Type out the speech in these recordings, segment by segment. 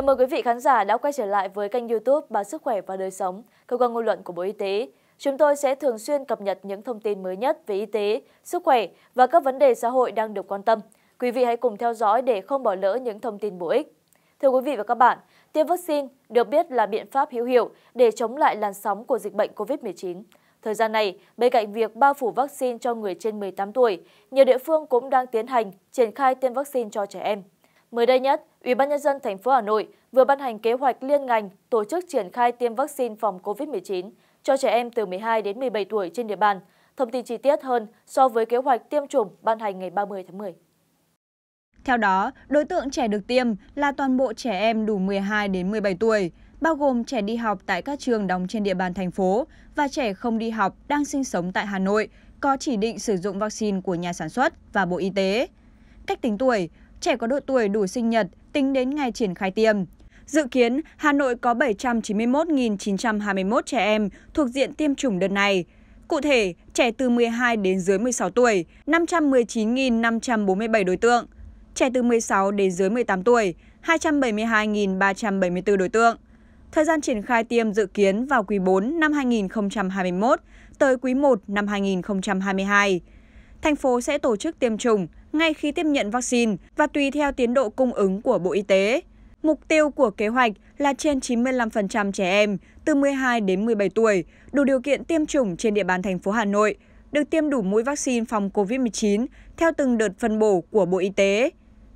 Chào mừng quý vị khán giả đã quay trở lại với kênh youtube Báo Sức Khỏe và Đời Sống, cơ quan ngôn luận của Bộ Y tế. Chúng tôi sẽ thường xuyên cập nhật những thông tin mới nhất về y tế, sức khỏe và các vấn đề xã hội đang được quan tâm. Quý vị hãy cùng theo dõi để không bỏ lỡ những thông tin bổ ích. Thưa quý vị và các bạn, tiêm vaccine được biết là biện pháp hữu hiệu để chống lại làn sóng của dịch bệnh COVID-19. Thời gian này, bên cạnh việc bao phủ vaccine cho người trên 18 tuổi, nhiều địa phương cũng đang tiến hành triển khai tiêm vaccine cho trẻ em. Mới đây nhất, Ủy ban nhân dân thành phố Hà Nội vừa ban hành kế hoạch liên ngành tổ chức triển khai tiêm vaccine phòng COVID-19 cho trẻ em từ 12 đến 17 tuổi trên địa bàn. Thông tin chi tiết hơn so với kế hoạch tiêm chủng ban hành ngày 30 tháng 10. Theo đó, đối tượng trẻ được tiêm là toàn bộ trẻ em đủ 12 đến 17 tuổi, bao gồm trẻ đi học tại các trường đóng trên địa bàn thành phố và trẻ không đi học đang sinh sống tại Hà Nội có chỉ định sử dụng vaccine của nhà sản xuất và Bộ Y tế. Cách tính tuổi, trẻ có độ tuổi đủ sinh nhật tính đến ngày triển khai tiêm. Dự kiến, Hà Nội có 791.921 trẻ em thuộc diện tiêm chủng đợt này. Cụ thể, trẻ từ 12 đến dưới 16 tuổi, 519.547 đối tượng, trẻ từ 16 đến dưới 18 tuổi, 272.374 đối tượng. Thời gian triển khai tiêm dự kiến vào quý 4 năm 2021 tới quý 1 năm 2022 thành phố sẽ tổ chức tiêm chủng ngay khi tiếp nhận vaccine và tùy theo tiến độ cung ứng của Bộ Y tế. Mục tiêu của kế hoạch là trên 95% trẻ em từ 12 đến 17 tuổi đủ điều kiện tiêm chủng trên địa bàn thành phố Hà Nội được tiêm đủ mũi vaccine phòng COVID-19 theo từng đợt phân bổ của Bộ Y tế.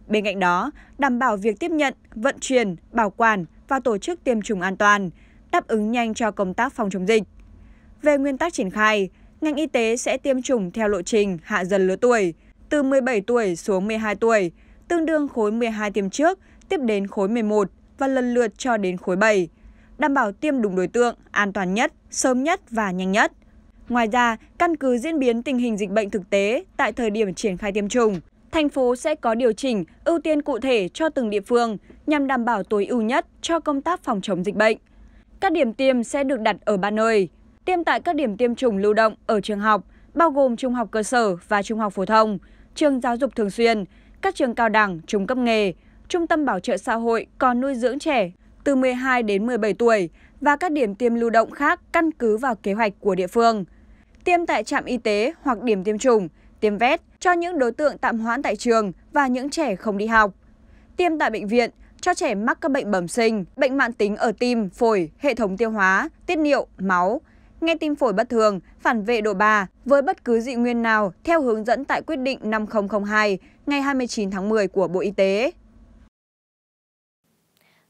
Bên cạnh đó, đảm bảo việc tiếp nhận, vận chuyển, bảo quản và tổ chức tiêm chủng an toàn, đáp ứng nhanh cho công tác phòng chống dịch. Về nguyên tắc triển khai, ngành y tế sẽ tiêm chủng theo lộ trình hạ dần lứa tuổi, từ 17 tuổi xuống 12 tuổi, tương đương khối 12 tiêm trước, tiếp đến khối 11 và lần lượt cho đến khối 7, đảm bảo tiêm đúng đối tượng, an toàn nhất, sớm nhất và nhanh nhất. Ngoài ra, căn cứ diễn biến tình hình dịch bệnh thực tế tại thời điểm triển khai tiêm chủng, thành phố sẽ có điều chỉnh ưu tiên cụ thể cho từng địa phương nhằm đảm bảo tối ưu nhất cho công tác phòng chống dịch bệnh. Các điểm tiêm sẽ được đặt ở ba nơi, tiêm tại các điểm tiêm chủng lưu động ở trường học, bao gồm trung học cơ sở và trung học phổ thông, trường giáo dục thường xuyên, các trường cao đẳng, trung cấp nghề, trung tâm bảo trợ xã hội còn nuôi dưỡng trẻ từ 12 đến 17 tuổi và các điểm tiêm lưu động khác căn cứ vào kế hoạch của địa phương. Tiêm tại trạm y tế hoặc điểm tiêm chủng, tiêm vét cho những đối tượng tạm hoãn tại trường và những trẻ không đi học. Tiêm tại bệnh viện cho trẻ mắc các bệnh bẩm sinh, bệnh mạng tính ở tim, phổi, hệ thống tiêu hóa, tiết niệu, máu, nghe tim phổi bất thường, phản vệ độ 3 với bất cứ dị nguyên nào theo hướng dẫn tại quyết định 5002 ngày 29 tháng 10 của Bộ Y tế.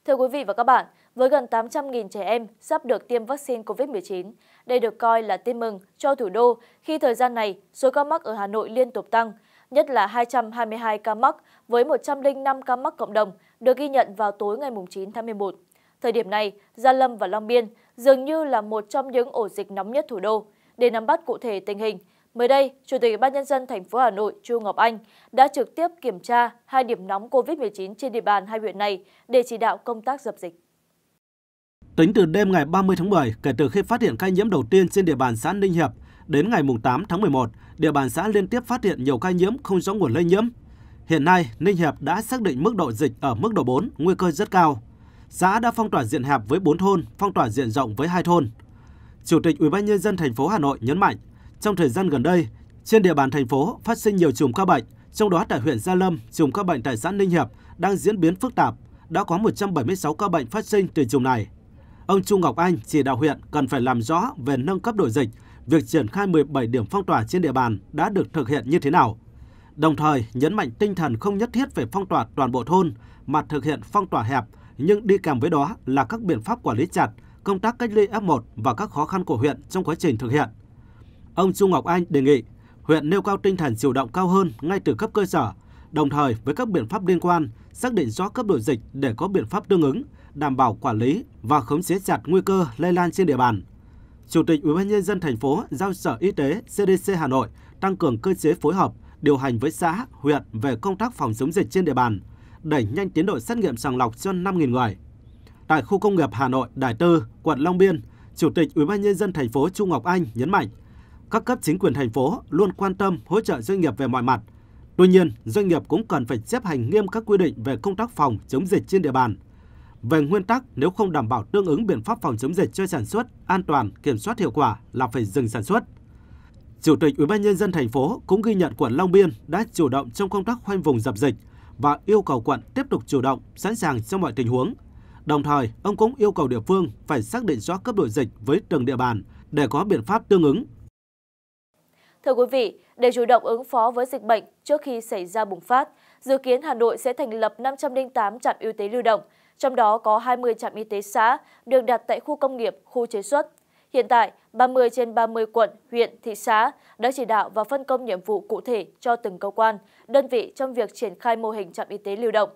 Thưa quý vị và các bạn, với gần 800.000 trẻ em sắp được tiêm vaccine COVID-19. Đây được coi là tin mừng cho thủ đô khi thời gian này số ca mắc ở Hà Nội liên tục tăng, nhất là 222 ca mắc với 105 ca mắc cộng đồng được ghi nhận vào tối ngày 9 tháng 11 thời điểm này gia lâm và long biên dường như là một trong những ổ dịch nóng nhất thủ đô để nắm bắt cụ thể tình hình mới đây chủ tịch ubnd tp hà nội chu ngọc anh đã trực tiếp kiểm tra hai điểm nóng covid 19 trên địa bàn hai huyện này để chỉ đạo công tác dập dịch Tính từ đêm ngày 30 tháng 10, kể từ khi phát hiện ca nhiễm đầu tiên trên địa bàn xã Ninh Hiệp, đến ngày 8 tháng 11, địa bàn xã liên tiếp phát hiện nhiều ca nhiễm không rõ nguồn lây nhiễm. Hiện nay, Ninh Hiệp đã xác định mức độ dịch ở mức độ 4, nguy cơ rất cao. Xã đã phong tỏa diện hẹp với 4 thôn, phong tỏa diện rộng với 2 thôn. Chủ tịch UBND thành phố Hà Nội nhấn mạnh, trong thời gian gần đây, trên địa bàn thành phố phát sinh nhiều chùm ca bệnh, trong đó tại huyện Gia Lâm, chùm ca bệnh tại xã Ninh Hiệp đang diễn biến phức tạp, đã có 176 ca bệnh phát sinh từ chùm này. Ông Trung Ngọc Anh chỉ đạo huyện cần phải làm rõ về nâng cấp đổi dịch, việc triển khai 17 điểm phong tỏa trên địa bàn đã được thực hiện như thế nào. Đồng thời nhấn mạnh tinh thần không nhất thiết phải phong tỏa toàn bộ thôn mà thực hiện phong tỏa hẹp nhưng đi kèm với đó là các biện pháp quản lý chặt, công tác cách ly F1 và các khó khăn của huyện trong quá trình thực hiện. Ông Trung Ngọc Anh đề nghị huyện nêu cao tinh thần chủ động cao hơn ngay từ cấp cơ sở, đồng thời với các biện pháp liên quan xác định rõ cấp độ dịch để có biện pháp tương ứng, đảm bảo quản lý và khống chế chặt nguy cơ lây lan trên địa bàn. Chủ tịch UBND thành phố giao Sở Y tế CDC Hà Nội tăng cường cơ chế phối hợp, điều hành với xã, huyện về công tác phòng chống dịch trên địa bàn – đẩy nhanh tiến độ xét nghiệm sàng lọc cho 5.000 người. Tại khu công nghiệp Hà Nội, Đại Tư, quận Long Biên, Chủ tịch UBND thành phố Trung Ngọc Anh nhấn mạnh, các cấp chính quyền thành phố luôn quan tâm hỗ trợ doanh nghiệp về mọi mặt. Tuy nhiên, doanh nghiệp cũng cần phải chấp hành nghiêm các quy định về công tác phòng chống dịch trên địa bàn. Về nguyên tắc, nếu không đảm bảo tương ứng biện pháp phòng chống dịch cho sản xuất, an toàn, kiểm soát hiệu quả là phải dừng sản xuất. Chủ tịch UBND thành phố cũng ghi nhận quận Long Biên đã chủ động trong công tác khoanh vùng dập dịch, và yêu cầu quận tiếp tục chủ động, sẵn sàng trong mọi tình huống. Đồng thời, ông cũng yêu cầu địa phương phải xác định rõ cấp độ dịch với từng địa bàn để có biện pháp tương ứng. Thưa quý vị, để chủ động ứng phó với dịch bệnh trước khi xảy ra bùng phát, dự kiến Hà Nội sẽ thành lập 508 trạm y tế lưu động, trong đó có 20 trạm y tế xã được đặt tại khu công nghiệp, khu chế xuất hiện tại ba mươi trên ba mươi quận huyện thị xã đã chỉ đạo và phân công nhiệm vụ cụ thể cho từng cơ quan đơn vị trong việc triển khai mô hình trạm y tế lưu động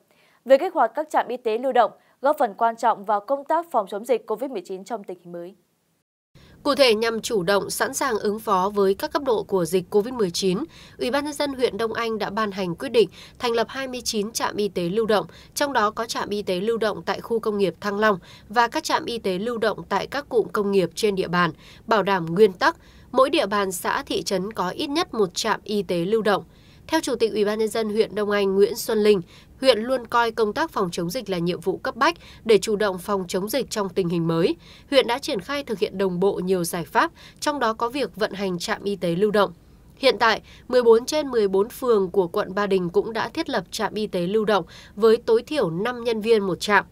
về kích hoạt các trạm y tế lưu động góp phần quan trọng vào công tác phòng chống dịch covid 19 trong tình hình mới Cụ thể nhằm chủ động sẵn sàng ứng phó với các cấp độ của dịch COVID-19, Ủy ban Nhân dân huyện Đông Anh đã ban hành quyết định thành lập 29 trạm y tế lưu động, trong đó có trạm y tế lưu động tại khu công nghiệp Thăng Long và các trạm y tế lưu động tại các cụm công nghiệp trên địa bàn, bảo đảm nguyên tắc mỗi địa bàn xã thị trấn có ít nhất một trạm y tế lưu động. Theo Chủ tịch Ủy ban Nhân dân huyện Đông Anh Nguyễn Xuân Linh, huyện luôn coi công tác phòng chống dịch là nhiệm vụ cấp bách để chủ động phòng chống dịch trong tình hình mới. Huyện đã triển khai thực hiện đồng bộ nhiều giải pháp, trong đó có việc vận hành trạm y tế lưu động. Hiện tại, 14 trên 14 phường của quận Ba Đình cũng đã thiết lập trạm y tế lưu động với tối thiểu 5 nhân viên một trạm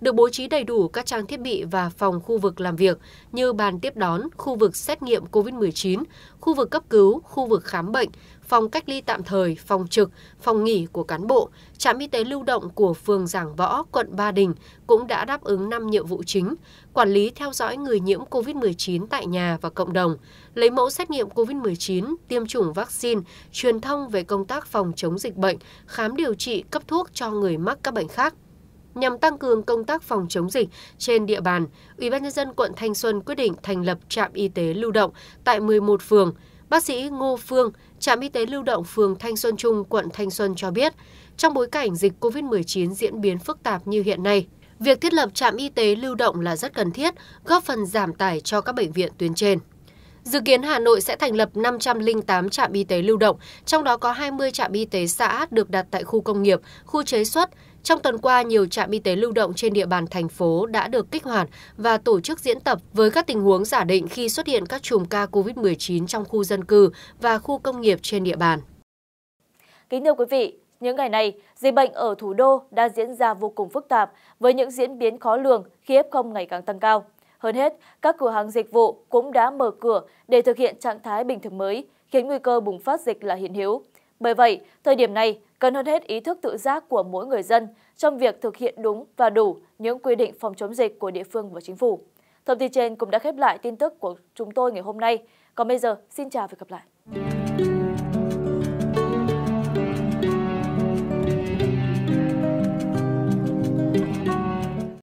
được bố trí đầy đủ các trang thiết bị và phòng khu vực làm việc như bàn tiếp đón, khu vực xét nghiệm COVID-19, khu vực cấp cứu, khu vực khám bệnh, phòng cách ly tạm thời phòng trực phòng nghỉ của cán bộ trạm y tế lưu động của phường giảng võ quận ba đình cũng đã đáp ứng năm nhiệm vụ chính quản lý theo dõi người nhiễm covid 19 tại nhà và cộng đồng lấy mẫu xét nghiệm covid 19 tiêm chủng vaccine truyền thông về công tác phòng chống dịch bệnh khám điều trị cấp thuốc cho người mắc các bệnh khác Nhằm tăng cường công tác phòng chống dịch trên địa bàn, Ủy ban nhân dân quận Thanh Xuân quyết định thành lập trạm y tế lưu động tại 11 phường. Bác sĩ Ngô Phương trạm y tế lưu động phường thanh xuân trung quận thanh xuân cho biết trong bối cảnh dịch covid 19 diễn biến phức tạp như hiện nay việc thiết lập trạm y tế lưu động là rất cần thiết góp phần giảm tải cho các bệnh viện tuyến trên Dự kiến Hà Nội sẽ thành lập 508 trạm y tế lưu động, trong đó có 20 trạm y tế xã được đặt tại khu công nghiệp, khu chế xuất, trong tuần qua nhiều trạm y tế lưu động trên địa bàn thành phố đã được kích hoạt và tổ chức diễn tập với các tình huống giả định khi xuất hiện các chùm ca covid 19 trong khu dân cư và khu công nghiệp trên địa bàn. Kính thưa quý vị, những ngày này, dịch bệnh ở thủ đô đã diễn ra vô cùng phức tạp với những diễn biến khó lường khi F0 ngày càng tăng cao. Hơn hết, các cửa hàng dịch vụ cũng đã mở cửa để thực hiện trạng thái bình thường mới, khiến nguy cơ bùng phát dịch là hiện hữu. Bởi vậy, thời điểm này, cần hơn hết ý thức tự giác của mỗi người dân trong việc thực hiện đúng và đủ những quy định phòng chống dịch của địa phương và chính phủ. Thông tin trên cũng đã khép lại tin tức của chúng tôi ngày hôm nay. Còn bây giờ, xin chào và gặp lại.